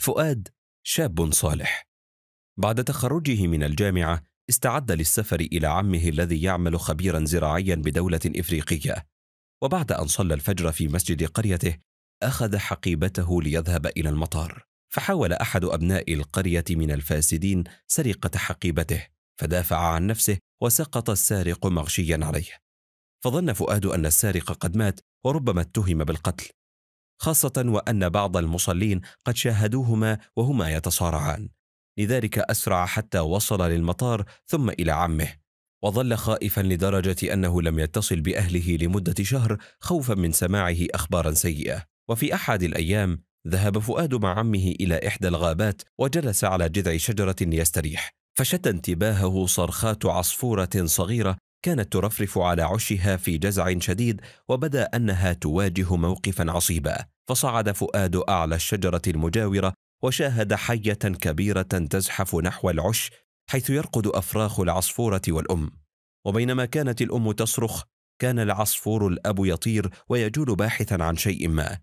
فؤاد شاب صالح بعد تخرجه من الجامعه استعد للسفر الى عمه الذي يعمل خبيرا زراعيا بدوله افريقيه وبعد ان صلى الفجر في مسجد قريته اخذ حقيبته ليذهب الى المطار فحاول احد ابناء القريه من الفاسدين سرقه حقيبته فدافع عن نفسه وسقط السارق مغشيا عليه فظن فؤاد ان السارق قد مات وربما اتهم بالقتل خاصة وأن بعض المصلين قد شاهدوهما وهما يتصارعان لذلك أسرع حتى وصل للمطار ثم إلى عمه وظل خائفا لدرجة أنه لم يتصل بأهله لمدة شهر خوفا من سماعه أخبارا سيئة وفي أحد الأيام ذهب فؤاد مع عمه إلى إحدى الغابات وجلس على جذع شجرة ليستريح فشتى انتباهه صرخات عصفورة صغيرة كانت ترفرف على عشها في جزع شديد وبدا انها تواجه موقفا عصيبا فصعد فؤاد اعلى الشجره المجاوره وشاهد حيه كبيره تزحف نحو العش حيث يرقد افراخ العصفوره والام وبينما كانت الام تصرخ كان العصفور الاب يطير ويجول باحثا عن شيء ما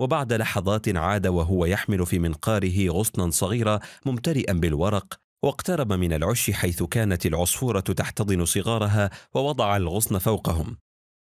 وبعد لحظات عاد وهو يحمل في منقاره غصنا صغيرا ممتلئا بالورق واقترب من العش حيث كانت العصفورة تحتضن صغارها ووضع الغصن فوقهم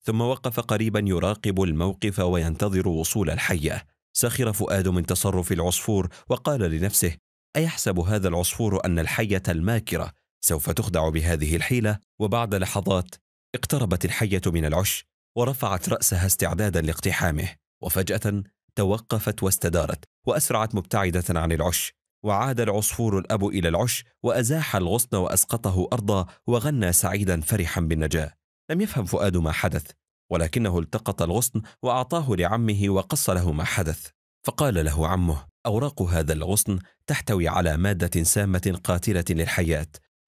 ثم وقف قريبا يراقب الموقف وينتظر وصول الحية سخر فؤاد من تصرف العصفور وقال لنفسه أيحسب هذا العصفور أن الحية الماكرة سوف تخدع بهذه الحيلة وبعد لحظات اقتربت الحية من العش ورفعت رأسها استعدادا لاقتحامه وفجأة توقفت واستدارت وأسرعت مبتعدة عن العش وعاد العصفور الأب إلى العش وأزاح الغصن وأسقطه أرضا وغنى سعيدا فرحا بالنجاة لم يفهم فؤاد ما حدث ولكنه التقط الغصن وأعطاه لعمه وقص له ما حدث فقال له عمه أوراق هذا الغصن تحتوي على مادة سامة قاتلة للحياة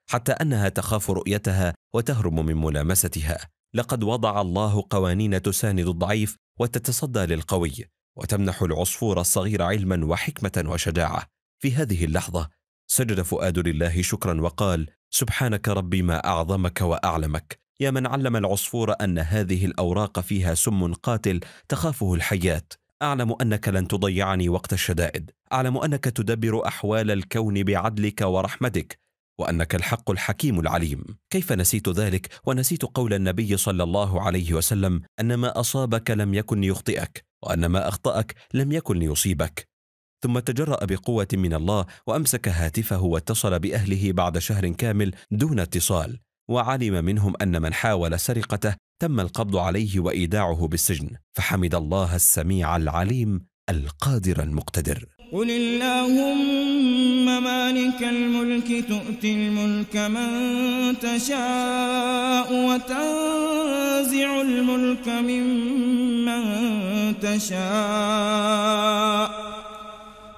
حتى أنها تخاف رؤيتها وتهرب من ملامستها لقد وضع الله قوانين تساند الضعيف وتتصدى للقوي وتمنح العصفور الصغير علما وحكمة وشجاعة في هذه اللحظة سجد فؤاد لله شكرا وقال سبحانك ربي ما أعظمك وأعلمك يا من علم العصفور أن هذه الأوراق فيها سم قاتل تخافه الحياة أعلم أنك لن تضيعني وقت الشدائد أعلم أنك تدبر أحوال الكون بعدلك ورحمتك وأنك الحق الحكيم العليم كيف نسيت ذلك ونسيت قول النبي صلى الله عليه وسلم أن ما أصابك لم يكن ليخطئك وأن ما أخطأك لم يكن ليصيبك ثم تجرأ بقوة من الله وأمسك هاتفه واتصل بأهله بعد شهر كامل دون اتصال وعلم منهم أن من حاول سرقته تم القبض عليه وإيداعه بالسجن فحمد الله السميع العليم القادر المقتدر قل اللهم مالك الملك تؤتي الملك من تشاء وتنزع الملك ممن تشاء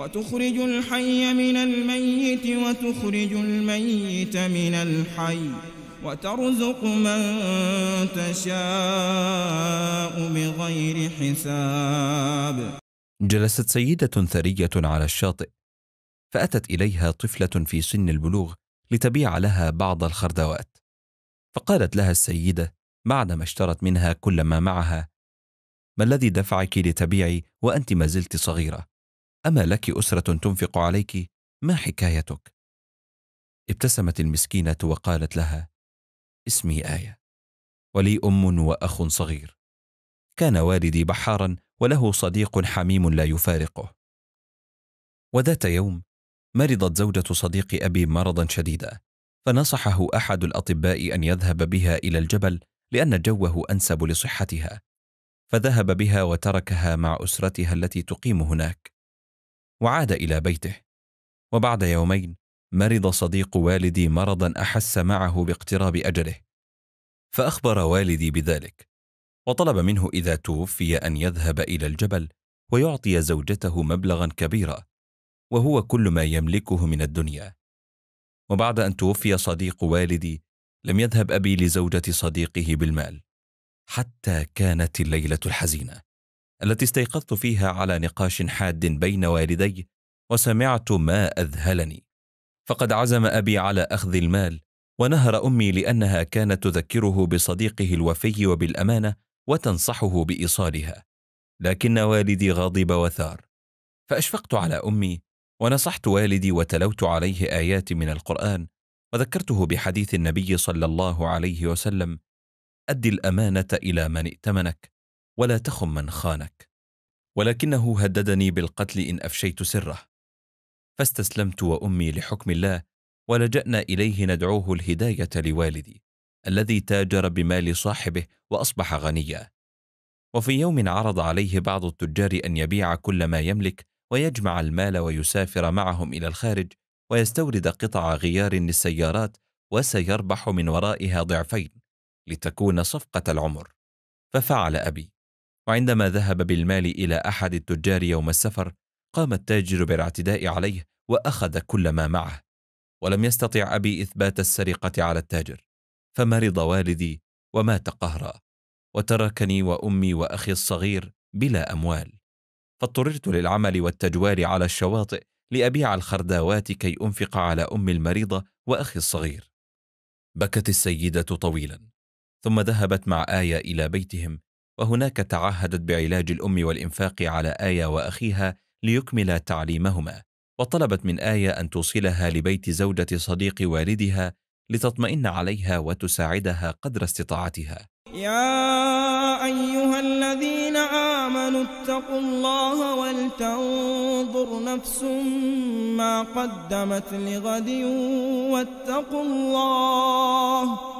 وتخرج الحي من الميت وتخرج الميت من الحي وترزق من تشاء بغير حساب جلست سيدة ثرية على الشاطئ فأتت إليها طفلة في سن البلوغ لتبيع لها بعض الخردوات فقالت لها السيدة بعدما اشترت منها كل ما معها ما الذي دفعك لتبيعي وأنت ما زلت صغيرة أما لك أسرة تنفق عليك ما حكايتك؟ ابتسمت المسكينة وقالت لها: اسمي آية، ولي أم وأخ صغير. كان والدي بحارا وله صديق حميم لا يفارقه. وذات يوم مرضت زوجة صديق أبي مرضا شديدا، فنصحه أحد الأطباء أن يذهب بها إلى الجبل لأن جوه أنسب لصحتها. فذهب بها وتركها مع أسرتها التي تقيم هناك. وعاد الى بيته وبعد يومين مرض صديق والدي مرضا احس معه باقتراب اجله فاخبر والدي بذلك وطلب منه اذا توفي ان يذهب الى الجبل ويعطي زوجته مبلغا كبيرا وهو كل ما يملكه من الدنيا وبعد ان توفي صديق والدي لم يذهب ابي لزوجه صديقه بالمال حتى كانت الليله الحزينه التي استيقظت فيها على نقاش حاد بين والدي وسمعت ما اذهلني فقد عزم ابي على اخذ المال ونهر امي لانها كانت تذكره بصديقه الوفي وبالامانه وتنصحه بايصالها لكن والدي غضب وثار فاشفقت على امي ونصحت والدي وتلوت عليه ايات من القران وذكرته بحديث النبي صلى الله عليه وسلم اد الامانه الى من ائتمنك ولا تخم من خانك ولكنه هددني بالقتل إن أفشيت سره فاستسلمت وأمي لحكم الله ولجأنا إليه ندعوه الهداية لوالدي الذي تاجر بمال صاحبه وأصبح غنيا وفي يوم عرض عليه بعض التجار أن يبيع كل ما يملك ويجمع المال ويسافر معهم إلى الخارج ويستورد قطع غيار للسيارات وسيربح من ورائها ضعفين لتكون صفقة العمر ففعل أبي وعندما ذهب بالمال إلى أحد التجار يوم السفر قام التاجر بالاعتداء عليه وأخذ كل ما معه ولم يستطع أبي إثبات السرقة على التاجر فمرض والدي ومات قهرا وتركني وأمي وأخي الصغير بلا أموال فاضطررت للعمل والتجوال على الشواطئ لأبيع الخرداوات كي أنفق على أم المريضة وأخي الصغير بكت السيدة طويلا ثم ذهبت مع آية إلى بيتهم وهناك تعهدت بعلاج الأم والإنفاق على آية وأخيها ليكمل تعليمهما وطلبت من آية أن توصلها لبيت زوجة صديق والدها لتطمئن عليها وتساعدها قدر استطاعتها يا أيها الذين آمنوا اتقوا الله ولتنظر نفس ما قدمت لغد واتقوا الله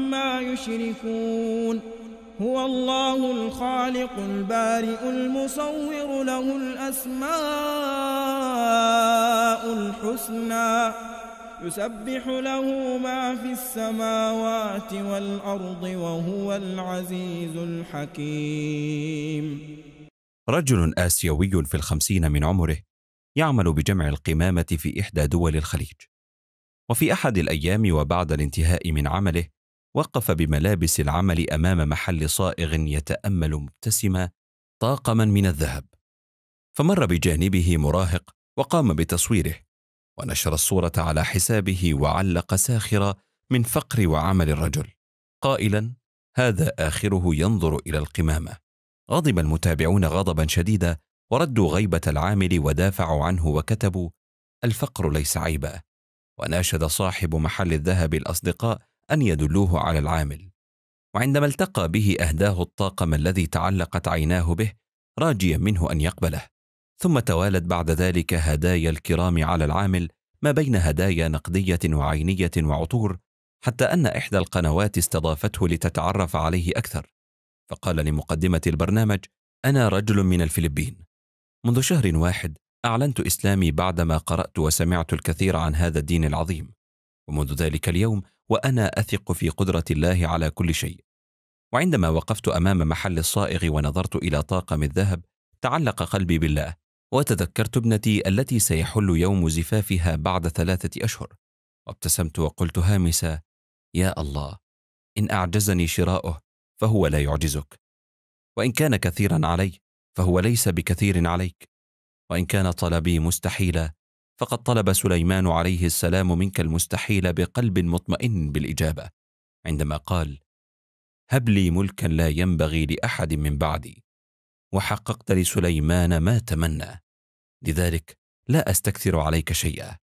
عما يشركون هو الله الخالق البارئ المصور له الأسماء الحسنى يسبح له ما في السماوات والأرض وهو العزيز الحكيم رجل آسيوي في الخمسين من عمره يعمل بجمع القمامة في إحدى دول الخليج وفي أحد الأيام وبعد الانتهاء من عمله وقف بملابس العمل امام محل صائغ يتامل مبتسما طاقما من الذهب فمر بجانبه مراهق وقام بتصويره ونشر الصوره على حسابه وعلق ساخرا من فقر وعمل الرجل قائلا هذا اخره ينظر الى القمامه غضب المتابعون غضبا شديدا وردوا غيبه العامل ودافعوا عنه وكتبوا الفقر ليس عيبا وناشد صاحب محل الذهب الاصدقاء أن يدلوه على العامل وعندما التقى به أهداه الطاقم الذي تعلقت عيناه به راجيا منه أن يقبله ثم توالت بعد ذلك هدايا الكرام على العامل ما بين هدايا نقدية وعينية وعطور حتى أن إحدى القنوات استضافته لتتعرف عليه أكثر فقال لمقدمة البرنامج أنا رجل من الفلبين منذ شهر واحد أعلنت إسلامي بعدما قرأت وسمعت الكثير عن هذا الدين العظيم ومنذ ذلك اليوم وانا اثق في قدره الله على كل شيء وعندما وقفت امام محل الصائغ ونظرت الى طاقم الذهب تعلق قلبي بالله وتذكرت ابنتي التي سيحل يوم زفافها بعد ثلاثه اشهر وابتسمت وقلت هامسه يا الله ان اعجزني شراؤه فهو لا يعجزك وان كان كثيرا علي فهو ليس بكثير عليك وان كان طلبي مستحيلا فقد طلب سليمان عليه السلام منك المستحيل بقلب مطمئن بالاجابه عندما قال هب لي ملكا لا ينبغي لاحد من بعدي وحققت لسليمان ما تمنى لذلك لا استكثر عليك شيئا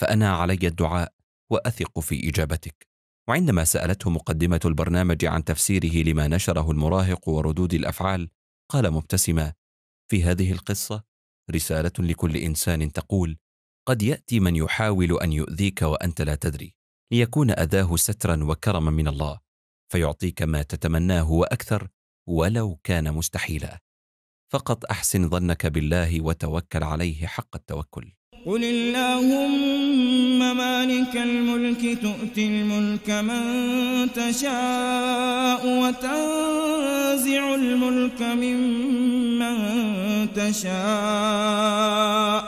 فانا علي الدعاء واثق في اجابتك وعندما سالته مقدمه البرنامج عن تفسيره لما نشره المراهق وردود الافعال قال مبتسما في هذه القصه رساله لكل انسان تقول قد يأتي من يحاول أن يؤذيك وأنت لا تدري ليكون أذاه سترا وكرما من الله فيعطيك ما تتمناه وأكثر ولو كان مستحيلا فقط أحسن ظنك بالله وتوكل عليه حق التوكل قل اللهم مالك الملك تؤتي الملك من تشاء وتنزع الملك ممن تشاء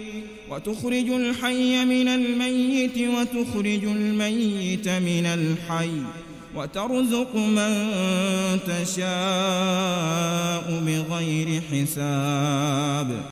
وتخرج الحي من الميت وتخرج الميت من الحي وترزق من تشاء بغير حساب